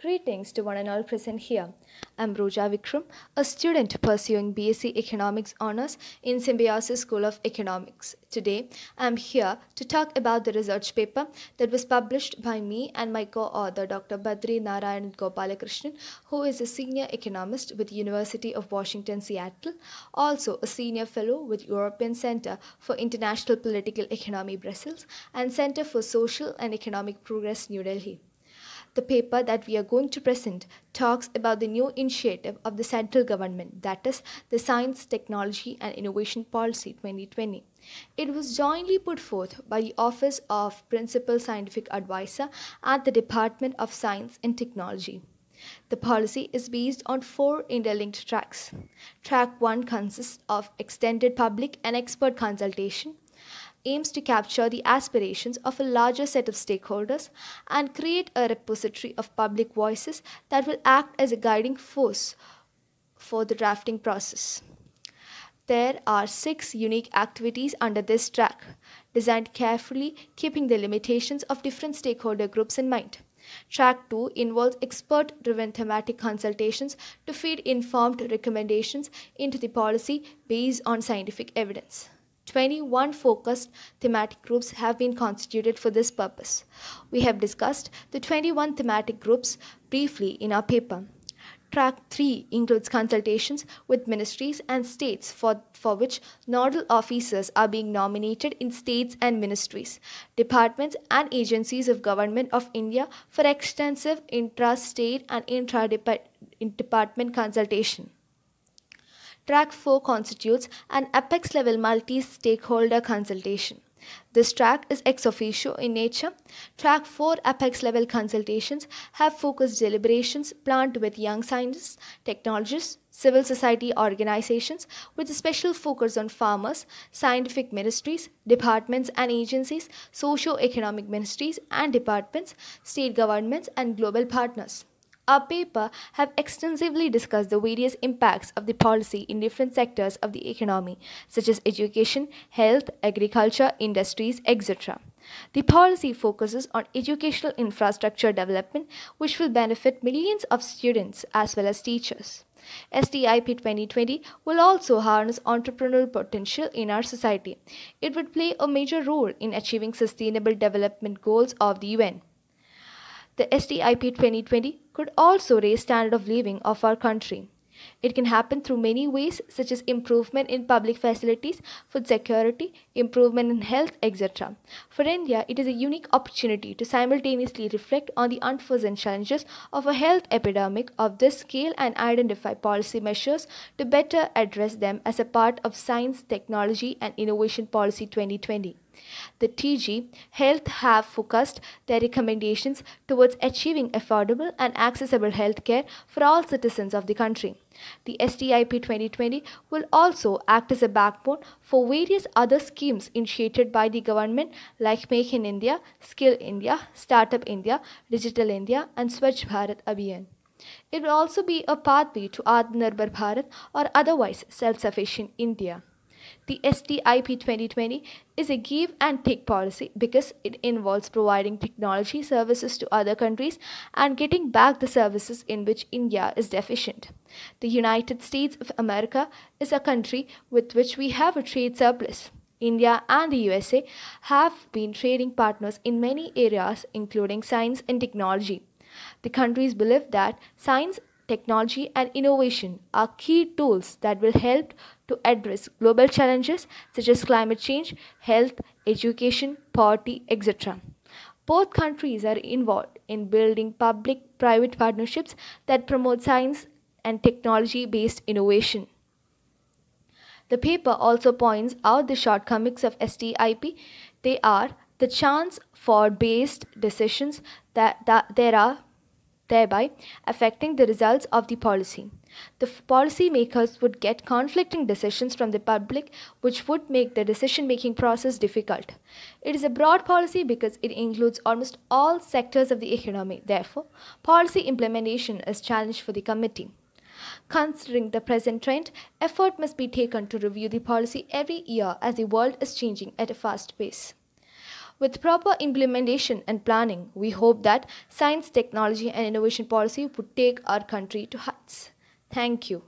Greetings to one and all present here. I'm Roja Vikram, a student pursuing BSc Economics Honours in Symbiosis School of Economics. Today, I'm here to talk about the research paper that was published by me and my co-author Dr. Badri Narayan Gopalakrishnan, who is a senior economist with University of Washington, Seattle, also a senior fellow with European Centre for International Political Economy, Brussels, and Centre for Social and Economic Progress, New Delhi. The paper that we are going to present talks about the new initiative of the central government, that is, the Science, Technology and Innovation Policy 2020. It was jointly put forth by the Office of Principal Scientific Advisor at the Department of Science and Technology. The policy is based on four interlinked tracks. Track 1 consists of extended public and expert consultation aims to capture the aspirations of a larger set of stakeholders and create a repository of public voices that will act as a guiding force for the drafting process. There are six unique activities under this track, designed carefully, keeping the limitations of different stakeholder groups in mind. Track 2 involves expert driven thematic consultations to feed informed recommendations into the policy based on scientific evidence. 21 focused thematic groups have been constituted for this purpose. We have discussed the 21 thematic groups briefly in our paper. Track 3 includes consultations with ministries and states for, for which nodal officers are being nominated in states and ministries, departments and agencies of Government of India for extensive intra-state and intra-department consultation. Track 4 constitutes an apex level multi stakeholder consultation. This track is ex officio in nature. Track 4 apex level consultations have focused deliberations planned with young scientists, technologists, civil society organizations with a special focus on farmers, scientific ministries, departments and agencies, socio-economic ministries and departments, state governments and global partners. Our paper have extensively discussed the various impacts of the policy in different sectors of the economy, such as education, health, agriculture, industries, etc. The policy focuses on educational infrastructure development, which will benefit millions of students as well as teachers. SDIP 2020 will also harness entrepreneurial potential in our society. It would play a major role in achieving sustainable development goals of the UN. The SDIP 2020 could also raise standard of living of our country. It can happen through many ways such as improvement in public facilities, food security, improvement in health, etc. For India, it is a unique opportunity to simultaneously reflect on the unforeseen challenges of a health epidemic of this scale and identify policy measures to better address them as a part of Science, Technology and Innovation Policy 2020. The TG Health have focused their recommendations towards achieving affordable and accessible healthcare for all citizens of the country. The STIP 2020 will also act as a backbone for various other schemes initiated by the government like Make in India, Skill India, Startup India, Digital India and Swachh Bharat Abhiyan. It will also be a pathway to Atmanirbhar Bharat or otherwise self-sufficient India. The STIP 2020 is a give and take policy because it involves providing technology services to other countries and getting back the services in which India is deficient. The United States of America is a country with which we have a trade surplus. India and the USA have been trading partners in many areas, including science and technology. The countries believe that science, technology, and innovation are key tools that will help to address global challenges such as climate change, health, education, poverty, etc. Both countries are involved in building public private partnerships that promote science and technology based innovation. The paper also points out the shortcomings of STIP. They are the chance for based decisions that, that there are thereby affecting the results of the policy. The policymakers would get conflicting decisions from the public, which would make the decision making process difficult. It is a broad policy because it includes almost all sectors of the economy. Therefore, policy implementation is challenged for the committee. Considering the present trend, effort must be taken to review the policy every year as the world is changing at a fast pace. With proper implementation and planning, we hope that science, technology and innovation policy would take our country to heights. Thank you.